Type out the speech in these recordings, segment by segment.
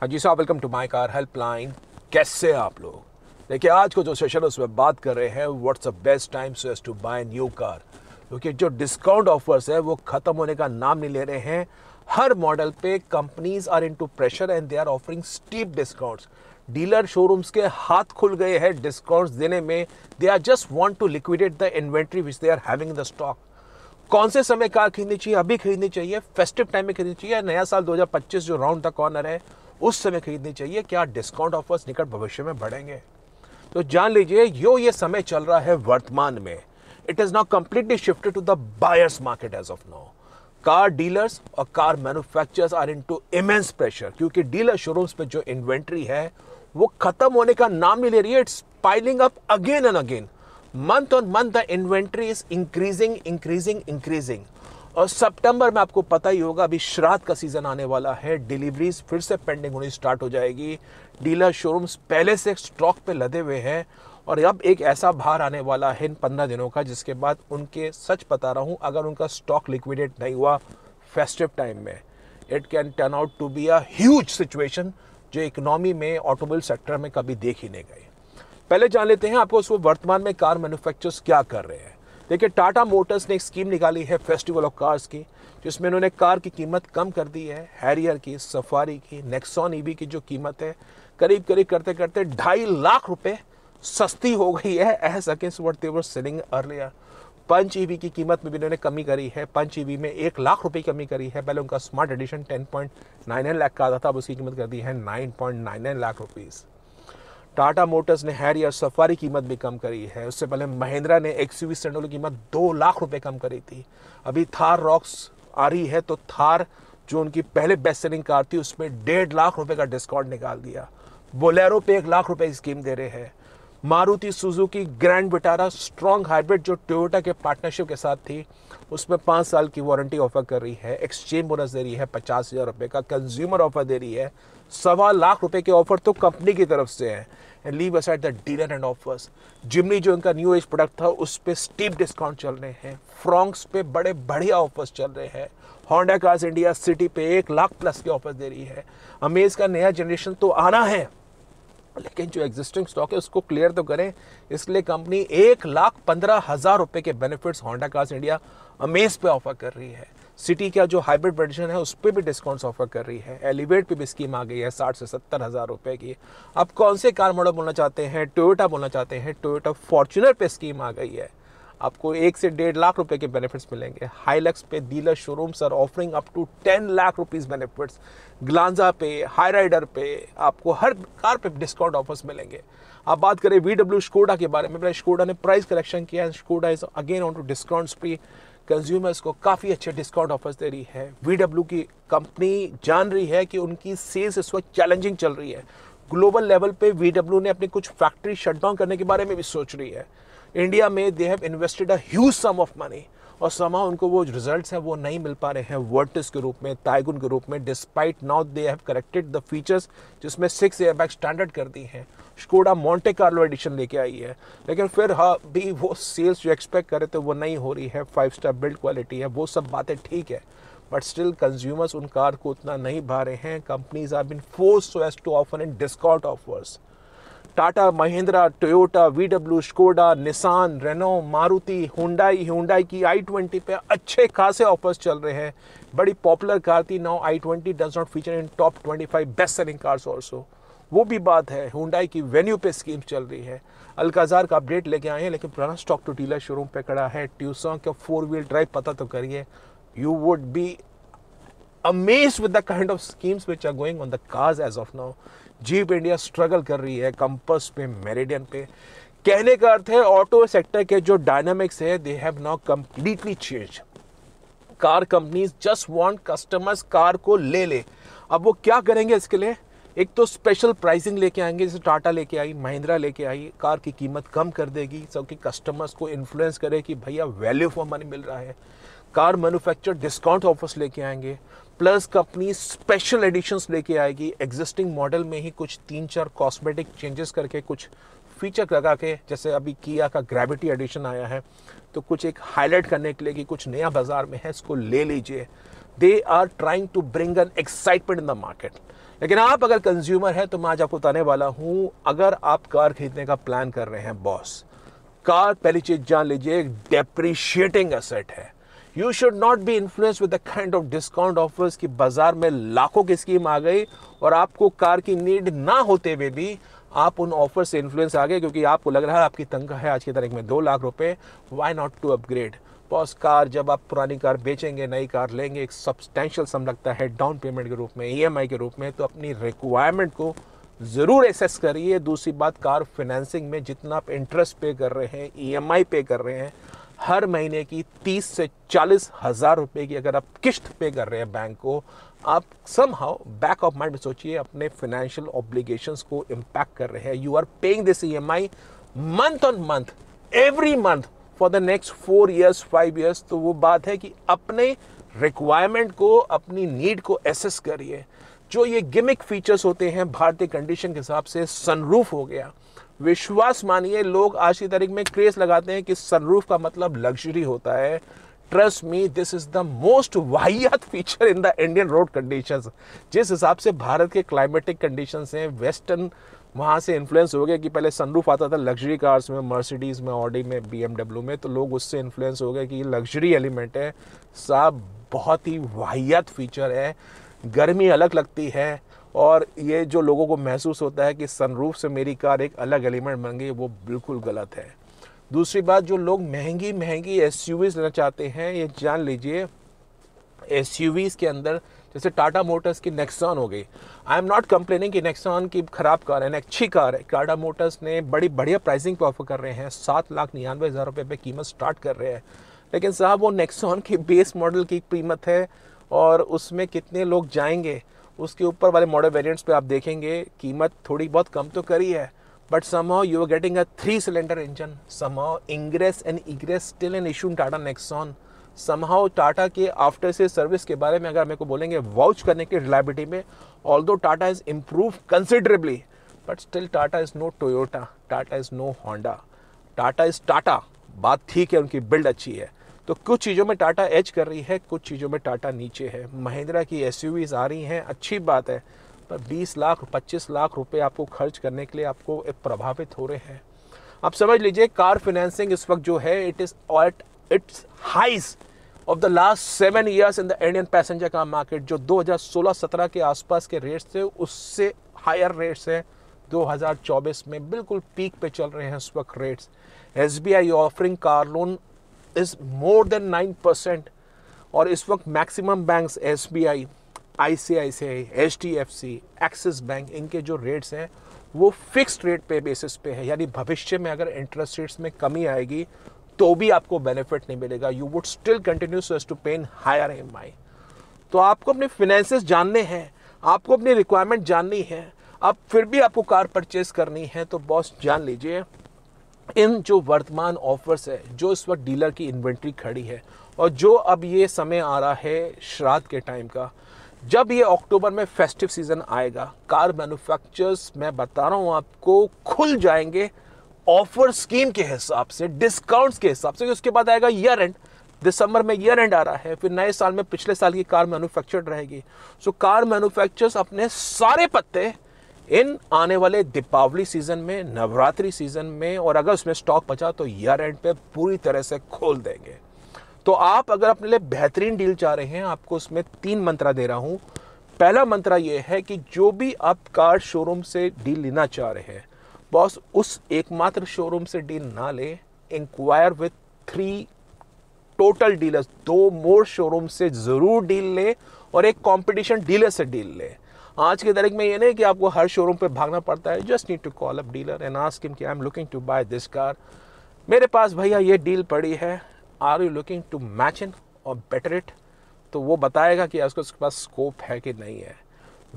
हाँ जी साहब welcome to my car helpline कैसे आप लोग देखिए आज को जो सेशन है उसमें बात कर रहे हैं what's the best time so as to buy new car क्योंकि जो डिस्काउंट ऑफर्स है वो ख़त्म होने का नाम नहीं ले रहे हैं हर मॉडल पे companies are in to pressure and they are offering steep discounts dealer showrooms के हाथ खुल गए हैं डिस्काउंट्स देने में they are just want to liquidate the inventory which they are having the stock कौन से समय कार खरीदनी चाहिए अभी खरीदनी चाहिए फेस्टिव टाइम में खरीदनी चाहिए नया साल 2025 जो राउंड द कॉर्नर है उस समय खरीदनी चाहिए क्या डिस्काउंट ऑफर्स निकट भविष्य में बढ़ेंगे तो जान लीजिए यो ये समय चल रहा है वर्तमान में it is now completely shifted to the buyers market as of now car dealers और car manufacturers are in to immense pressure क्योंकि डीलर शोरूम्स पे जो इन्वेंट्री है वो खत्म होने का नाम नहीं ले रही है it's piling up again and again month on month the inventory is increasing increasing increasing और सितंबर में आपको पता ही होगा अभी श्राद्ध का सीज़न आने वाला है डिलीवरीज फिर से पेंडिंग होनी स्टार्ट हो जाएगी डीलर शोरूम्स पहले से स्टॉक पे लदे हुए हैं और अब एक ऐसा भार आने वाला है इन पंद्रह दिनों का जिसके बाद उनके सच बता रहा हूँ अगर उनका स्टॉक लिक्विडेट नहीं हुआ फेस्टिव टाइम में it can turn out to be a huge situation जो इकोनॉमी में ऑटोमोबाइल सेक्टर में कभी देख ही नहीं गई पहले जान लेते हैं आपको उसको वर्तमान में कार मैन्युफैक्चरर्स क्या कर रहे हैं देखिए टाटा मोटर्स ने एक स्कीम निकाली है फेस्टिवल ऑफ कार्स की जिसमें इन्होंने कार की कीमत कम कर दी है हैरियर की सफारी की नेक्सॉन ईवी e की जो कीमत है करीब करीब करते करते ढाई लाख रुपए सस्ती हो गई है as against what they were selling earlier Punch EV की कीमत में भी इन्होंने कमी करी है पंच ईवी e में एक लाख रुपए की कमी करी है पहले उनका smart edition ten point nine lakh का आता था अब उसकी कीमत कर दी है nine point nine lakh rupees Tata Motors ने हैरी और सफारी कीमत भी कम करी है उससे पहले महिंद्रा ने एक्स यू की कीमत दो लाख रुपए कम करी थी अभी थार रॉक्स आ रही है तो थार जो उनकी पहले बेस्ट सेलिंग कार थी उसमें डेढ़ लाख रुपए का डिस्काउंट निकाल दिया बोलेरो पे एक लाख रुपए की स्कीम दे रहे हैं Maruti Suzuki Grand Vitara strong hybrid जो टोयोटा के पार्टनरशिप के साथ थी उसमें पाँच साल की वारंटी ऑफर कर रही है एक्सचेंज बोनस दे रही है पचास हज़ार रुपये का कंज्यूमर ऑफर दे रही है सवा लाख रुपए के ऑफर तो कंपनी की तरफ से है and leave aside the dealer and offers Jimny जो इनका न्यू एज प्रोडक्ट था उस पर स्टीप डिस्काउंट चल रहे हैं फ्रॉन्क्स पे बड़े बढ़िया ऑफर्स चल रहे हैं होंडा कार्स इंडिया सिटी पे एक लाख प्लस के ऑफर्स दे रही है अमेज का नया जनरेशन तो आना है लेकिन जो एग्जिस्टिंग स्टॉक है उसको क्लियर तो करें इसलिए कंपनी एक लाख पंद्रह हज़ार रुपये के benefits Honda cars India Amaze पे ऑफर कर रही है सिटी का जो हाइब्रिड वर्जन है उस पर भी डिस्काउंट्स ऑफर कर रही है एलिवेट पे भी स्कीम आ गई है साठ से सत्तर हज़ार रुपये की आप कौन से कार मॉडल बोलना चाहते हैं टोयोटा बोलना चाहते हैं टोयोटा फॉर्चुनर पे स्कीम आ गई है आपको एक से डेढ़ लाख रुपए के बेनिफिट्स मिलेंगे हाईलक्स पे dealer showrooms are offering up to ten lakh rupees benefits Glanza पे हाई राइडर पे आपको हर कार पे डिस्काउंट ऑफर्स मिलेंगे आप बात करें वी डब्ल्यू स्कोडा के बारे में स्कोडा ने प्राइस कलेक्शन किया है Skoda is again on to discount free consumers को काफ़ी अच्छे डिस्काउंट ऑफर्स दे रही है वी डब्ल्यू की कंपनी जान रही है कि उनकी सेल्स इस वक्त चैलेंजिंग चल रही है ग्लोबल लेवल पे वी डब्ल्यू ने अपनी कुछ फैक्ट्री शटडाउन करने के बारे में भी सोच रही है इंडिया में they have invested a huge sum of money और समा उनको वो रिजल्ट्स हैं वो नहीं मिल पा रहे हैं वर्टिस के रूप में ताइगुन के रूप में despite now they have corrected the features जिसमें सिक्स एयरबैग स्टैंडर्ड कर दी हैं स्कोडा मॉन्टे कार्लो एडिशन लेके आई है लेकिन फिर हाँ भी वो सेल्स जो एक्सपेक्ट करे थे वो नहीं हो रही है फाइव स्टार बिल्ड क्वालिटी है वो सब बातें ठीक है बट स्टिल कंज्यूमर्स उन कार को उतना नहीं भा रहे हैं companies are been force to offer in discount offers Tata Mahindra Toyota V W Skoda Nissan Renault Maruti Hyundai Hyundai की आई ट्वेंटी पे अच्छे खासे ऑफर्स चल रहे हैं बड़ी पॉपुलर कार थी now i twenty does not feature in top twenty five best selling cars also वो भी बात है हुंडाई की वेन्यू पे स्कीम चल रही है अलकाजार का अपडेट लेके आए हैं लेकिन पुराना स्टॉक टू डीलर शोरूम पे खड़ा है ट्यूसों का फोर व्हील ड्राइव पता तो करिए you would be amaze with the kind of schemes which are going on the cars as of now Jeep India struggle कर रही है कंपस पे मेरिडियन पे कहने का अर्थ है ऑटो सेक्टर के जो डायनामिक्स है they have now completely change car companies just want customers car को ले ले अब वो क्या करेंगे इसके लिए एक तो स्पेशल प्राइसिंग लेके आएंगे जैसे टाटा लेके आई महिंद्रा लेके आई कार की कीमत कम कर देगी सबके कस्टमर्स को इन्फ्लुएंस करे कि भैया वैल्यू फॉर मनी मिल रहा है कार मैन्युफैक्चर डिस्काउंट ऑफर्स लेके आएंगे प्लस कंपनी स्पेशल एडिशंस लेके आएगी एग्जिस्टिंग मॉडल में ही कुछ तीन चार कॉस्मेटिक चेंजेस करके कुछ फीचर लगा के जैसे अभी किया का ग्रेविटी एडिशन आया है तो कुछ एक हाईलाइट करने के लिए कि कुछ नया बाजार में है इसको ले लीजिए they are trying to bring an excitement in the market लेकिन आप अगर कंज्यूमर हैं तो मैं आज आपको बताने वाला हूँ अगर आप कार खरीदने का प्लान कर रहे हैं बॉस कार पहली चीज जान लीजिए एक डेप्रिशिएटिंग असेट है you should not be influence with the kind of discount offers की बाजार में लाखों की स्कीम आ गई और आपको कार की नीड ना होते हुए भी आप उन ऑफर से इन्फ्लुएंस आ गए क्योंकि आपको लग रहा है आपकी तनख्वाह है आज की तारीख में दो लाख रुपए why not to upgrade boss car जब आप पुरानी कार बेचेंगे नई कार लेंगे एक सब्सटैंशियल सम लगता है डाउन पेमेंट के रूप में ई e के रूप में तो अपनी रिक्वायरमेंट को ज़रूर एसेस करिए दूसरी बात कार फाइनेंसिंग में जितना आप इंटरेस्ट पे कर रहे हैं ई e पे कर रहे हैं हर महीने की तीस से चालीस हज़ार रुपए की अगर आप किश्त पे कर रहे हैं बैंक को आप somehow back of mind सोचिए अपने फाइनेंशियल ऑब्लिगेशंस को इम्पैक्ट कर रहे हैं you are paying this E M I month on month every month for the next four years five years तो वो बात है कि अपने रिक्वायरमेंट को अपनी नीड को एसेस करिए जो ये गिमिक फीचर्स होते हैं भारतीय कंडीशन के हिसाब से सनरूफ हो गया विश्वास मानिए लोग आज की तारीख में क्रेज लगाते हैं कि सनरूफ का मतलब लग्जरी होता है trust me this is the most वाहियात feature in the Indian road condition जिस हिसाब से भारत के क्लाइमेटिक कंडीशन हैं वेस्टर्न वहाँ से इन्फ्लुएंस हो गया कि पहले सनरूफ आता था लग्जरी कार्स में मर्सिडीज़ में ऑडी में बी में तो लोग उससे इन्फ्लुएंस हो गए कि ये लग्जरी एलिमेंट है साहब बहुत ही वाहियात फीचर है गर्मी अलग लगती है और ये जो लोगों को महसूस होता है कि सनरूफ से मेरी कार एक अलग एलिमेंट बन गई वो बिल्कुल गलत है दूसरी बात जो लोग महंगी महंगी एस लेना चाहते हैं ये जान लीजिए एस के अंदर जैसे टाटा मोटर्स की नेक्सॉन हो गई आई एम नॉट कंप्लेनिंग कि नेक्सॉन की ख़राब कार है अच्छी कार है टाटा मोटर्स ने बड़ी बढ़िया प्राइसिंग पे ऑफर कर रहे हैं सात लाख निन्यानवे हज़ार रुपये पे कीमत स्टार्ट कर रहे हैं लेकिन साहब वो नेक्सॉन की बेस मॉडल की कीमत है और उसमें कितने लोग जाएंगे उसके ऊपर वाले मॉडल वेरिएंट्स पे आप देखेंगे कीमत थोड़ी बहुत कम तो करी है but somehow you are getting a three cylinder engine somehow ingress and egress still an issue Tata Nexon somehow Tata के आफ्टर से सर्विस के बारे में अगर मेरे को बोलेंगे वाउच करने के रिलायबिलिटी में although Tata is improve considerably but still Tata is no Toyota Tata is no Honda Tata is Tata बात ठीक है उनकी बिल्ड अच्छी है तो कुछ चीज़ों में टाटा एच कर रही है कुछ चीज़ों में टाटा नीचे है महिंद्रा की एस आ रही हैं अच्छी बात है पर 20 लाख 25 लाख रुपए आपको खर्च करने के लिए आपको प्रभावित हो रहे हैं आप समझ लीजिए कार फाइनेंसिंग इस वक्त जो है it is at its highs of the last seven years in the Indian passenger car market जो 2016-17 के आसपास के रेट्स थे उससे हायर रेट्स हैं 2024 में बिल्कुल पीक पे चल रहे हैं इस वक्त rates S B I offering car loan is more than nine percent और इस वक्त maximum banks S B I I C I C I H D F C Axis bank इनके जो रेट्स हैं वो फिक्स रेट पे basis पे है यानी भविष्य में अगर इंटरेस्ट रेट्स में कमी आएगी तो भी आपको बेनिफिट नहीं मिलेगा you would still continue to pay higher E M I आपको अपने फिनेंसिस जानने हैं आपको अपनी रिक्वायरमेंट जाननी है अब फिर भी आपको कार परचेज करनी है तो बॉस जान लीजिए इन जो वर्तमान ऑफर्स है जो इस वक्त डीलर की इन्वेंट्री खड़ी है और जो अब ये समय आ रहा है श्राद्ध के टाइम का जब ये अक्टूबर में फेस्टिव सीज़न आएगा कार मैन्युफैक्चरर्स मैं बता रहा हूँ आपको खुल जाएंगे ऑफर स्कीम के हिसाब से डिस्काउंट्स के हिसाब से उसके बाद आएगा ईयर एंड दिसंबर में ईयर एंड आ रहा है फिर नए साल में पिछले साल की कार मैन्युफैक्चर्ड रहेगी सो कार मैन्युफैक्चरर्स अपने सारे पत्ते इन आने वाले दीपावली सीज़न में नवरात्रि सीज़न में और अगर उसमें स्टॉक बचा तो ईयर एंड पे पूरी तरह से खोल देंगे तो आप अगर अपने लिए बेहतरीन डील चाह रहे हैं आपको उसमें तीन मंत्रा दे रहा हूँ पहला मंत्रा ये है कि जो भी आप कार शोरूम से डील लेना चाह रहे हैं बॉस उस एकमात्र शोरूम से डील ना लें inquire with three total dealers two more showroom से ज़रूर डील लें और एक कंपटीशन डीलर से डील लें आज के तारीख में ये नहीं कि आपको हर शोरूम पे भागना पड़ता है just need to call up dealer and ask him कि I am looking to buy this car मेरे पास भैया ये डील पड़ी है are you looking to match in or better it तो वो बताएगा कि उसके पास स्कोप है कि नहीं है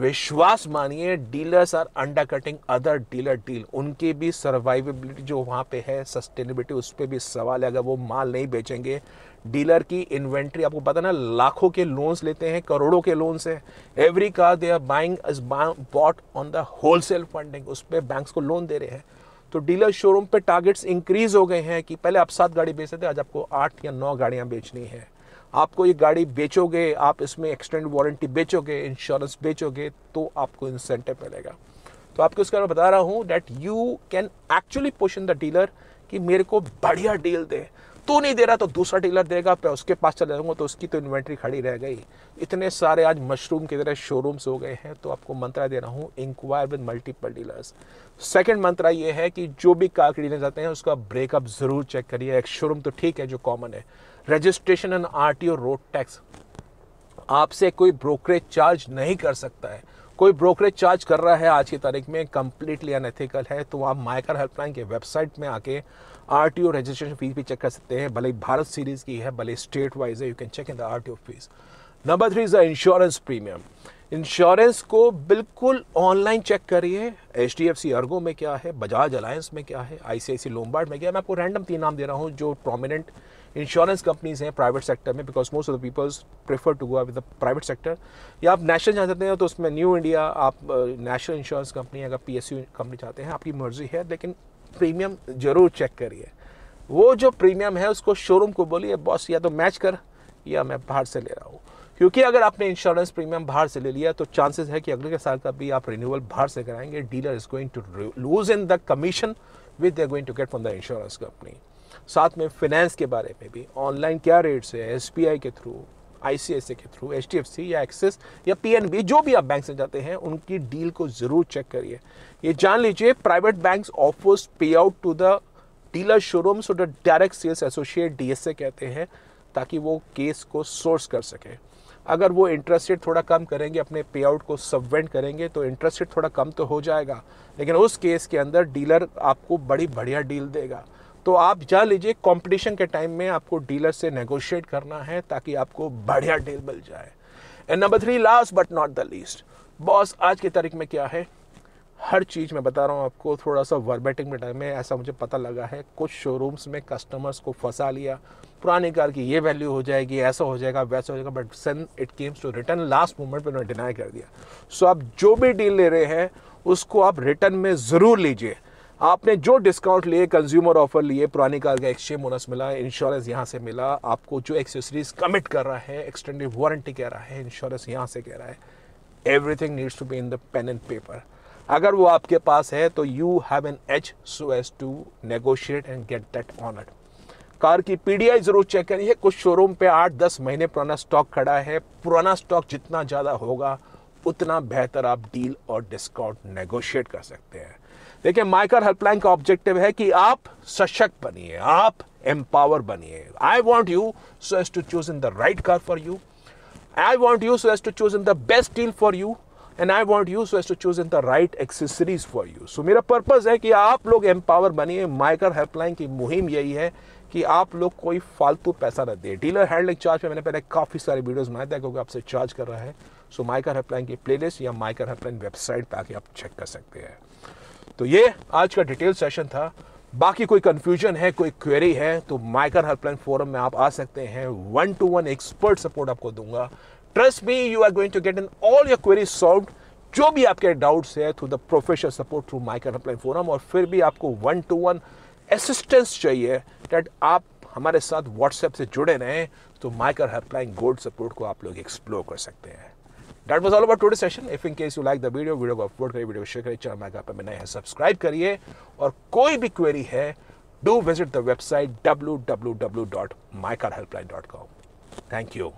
विश्वास मानिए dealers are undercutting other dealer deal उनकी भी सर्वाइवेबिलिटी जो वहाँ पे है सस्टेनेबिलिटी उस पर भी सवाल है अगर वो माल नहीं बेचेंगे डीलर की इन्वेंट्री आपको पता ना लाखों के लोन्स लेते हैं करोड़ों के लोन्स हैं every car they are buying is bought on the wholesale funding उस पर बैंक्स को लोन दे रहे हैं तो डीलर शोरूम पे टारगेट्स इंक्रीज हो गए हैं कि पहले आप सात गाड़ी बेचते थे आज आपको आठ या नौ गाड़ियाँ बेचनी है आपको ये गाड़ी बेचोगे आप इसमें एक्सटेंड वारंटी बेचोगे इंश्योरेंस बेचोगे तो आपको इंसेंटिव मिलेगा तो आपको बारे में बता रहा हूँ that you can actually position the dealer कि मेरे को बढ़िया डील दे तू तो नहीं दे रहा तो दूसरा डीलर देगा पर उसके पास चले जाऊंगा तो उसकी तो इन्वेंट्री खड़ी रह गई इतने सारे आज मशरूम की तरह शोरूम्स हो गए हैं तो आपको मंत्रा दे रहा हूँ inquire with multiple dealers second मंत्रा ये है कि जो भी कार खरीदने जाते हैं उसका ब्रेकअप ज़रूर चेक करिए एक शोरूम तो ठीक है जो कॉमन है registration and R T O road tax आपसे कोई ब्रोकरेज चार्ज नहीं कर सकता है कोई ब्रोकरेज चार्ज कर रहा है आज की तारीख में कम्प्लीटली अनएथिकल है तो आप माइकर हेल्पलाइन के वेबसाइट में आके R T O registration fees भी चेक कर सकते हैं भले भारत सीरीज़ की है भले स्टेट वाइज है you can check in the R T O fees number three is the insurance premium insurance को बिल्कुल ऑनलाइन चेक करिए H D F C Ergo में क्या है बजाज अलायंस में क्या है आई सी आई सी लोमबार्ड में क्या है मैं आपको रैंडम तीन नाम दे रहा हूँ जो प्रोमिनेंट इंश्योरेंस कंपनीज हैं प्राइवेट सेक्टर में because most of the peoples prefer to go with the private sector या आप नेशनल जाना चाहते हैं तो उसमें न्यू इंडिया आप नेशनल इंश्योरेंस कंपनी अगर पी कंपनी चाहते हैं आपकी मर्जी है लेकिन प्रीमियम जरूर चेक करिए वो जो प्रीमियम है उसको शोरूम को बोलिए बॉस या तो मैच कर या मैं बाहर से ले रहा हूँ क्योंकि अगर आपने इंश्योरेंस प्रीमियम बाहर से ले लिया तो चांसेस है कि अगले के साल का भी आप रिन्यूअल बाहर से कराएंगे dealer is going to lose in the commission with they going to get from the insurance company साथ में फिनेंस के बारे में भी ऑनलाइन क्या रेट्स है एस के थ्रू आई के थ्रू एच या एक्सिस या पी जो भी आप बैंक से जाते हैं उनकी डील को ज़रूर चेक करिए ये जान लीजिए private bank offers pay out to the dealer showroom so the direct sales associate D कहते हैं ताकि वो केस को सोर्स कर सकें अगर वो इंटरेस्ट रेट थोड़ा कम करेंगे अपने पे आउट को सबवेंट करेंगे तो इंटरेस्ट रेट थोड़ा कम तो हो जाएगा लेकिन उस केस के अंदर डीलर आपको बड़ी बढ़िया डील देगा तो आप जा लीजिए कंपटीशन के टाइम में आपको डीलर से नेगोशिएट करना है ताकि आपको बढ़िया डील मिल जाए and number three last but not the least boss आज की तारीख में क्या है हर चीज़ मैं बता रहा हूँ आपको थोड़ा सा वर्बेटिंग में टाइम में ऐसा मुझे पता लगा है कुछ शोरूम्स में कस्टमर्स को फंसा लिया पुराने कार की ये वैल्यू हो जाएगी ऐसा हो जाएगा वैसा हो जाएगा but soon it comes to return last moment पर उन्होंने डिनाई कर दिया सो so, आप जो भी डील ले रहे हैं उसको आप रिटर्न में ज़रूर लीजिए आपने जो डिस्काउंट लिए कंज्यूमर ऑफर लिए पुरानी कार का एक्सचेंज बोनस मिला इंश्योरेंस यहाँ से मिला आपको जो एक्सेसरीज कमिट कर रहा है एक्सटेंडेड वारंटी कह रहा है इंश्योरेंस यहाँ से कह रहा है everything needs to be in the pen and paper अगर वो आपके पास है तो you have an edge so as to negotiate and get that honour car की पीडीआई जरूर चेक करिए कुछ शोरूम पे आठ दस महीने पुराना स्टॉक खड़ा है पुराना स्टॉक जितना ज़्यादा होगा उतना बेहतर आप डील और डिस्काउंट नेगोशिएट कर सकते हैं देखिए माइकर हेल्पलाइन का ऑब्जेक्टिव है कि आप सशक्त बनिए आप एम्पावर बनिए I want you so as to choose in the right car for you I want you so as to choose in the best deal for you and I want you so as to choose in the right accessories for you so मेरा purpose है कि आप लोग empower बनिए माइकर helpline की मुहिम यही है कि आप लोग कोई फालतू पैसा ना दें डीलर हैंडलिंग चार्ज पे मैंने पहले काफ़ी सारे वीडियोस बनाए थे क्योंकि आपसे चार्ज कर रहा है सो माइकर हेल्पलाइन की प्लेलिस्ट या माइकर हेल्पलाइन वेबसाइट पर आके आप चेक कर सकते हैं तो ये आज का डिटेल सेशन था बाकी कोई कन्फ्यूजन है कोई क्वेरी है तो माइकर हेल्पलाइन फोरम में आप आ सकते हैं one to one expert support आपको दूंगा trust me you are going to get in all your query solve जो भी आपके डाउट्स है through the professional support through my car helpline forum और फिर भी आपको वन टू वन असिस्टेंस चाहिए डेट आप हमारे साथ व्हाट्सएप से जुड़े रहें तो माइकर हेल्पलाइन गोल्ड सपोर्ट को आप लोग एक्सप्लोर कर सकते हैं that was all about today session if in case you like the video video को अपलोड करिए वीडियो को शेयर करिए चैनल में आप नए हैं सब्सक्राइब करिए और कोई भी क्वेरी है do visit the website W W W dot my car helpline dot com thank you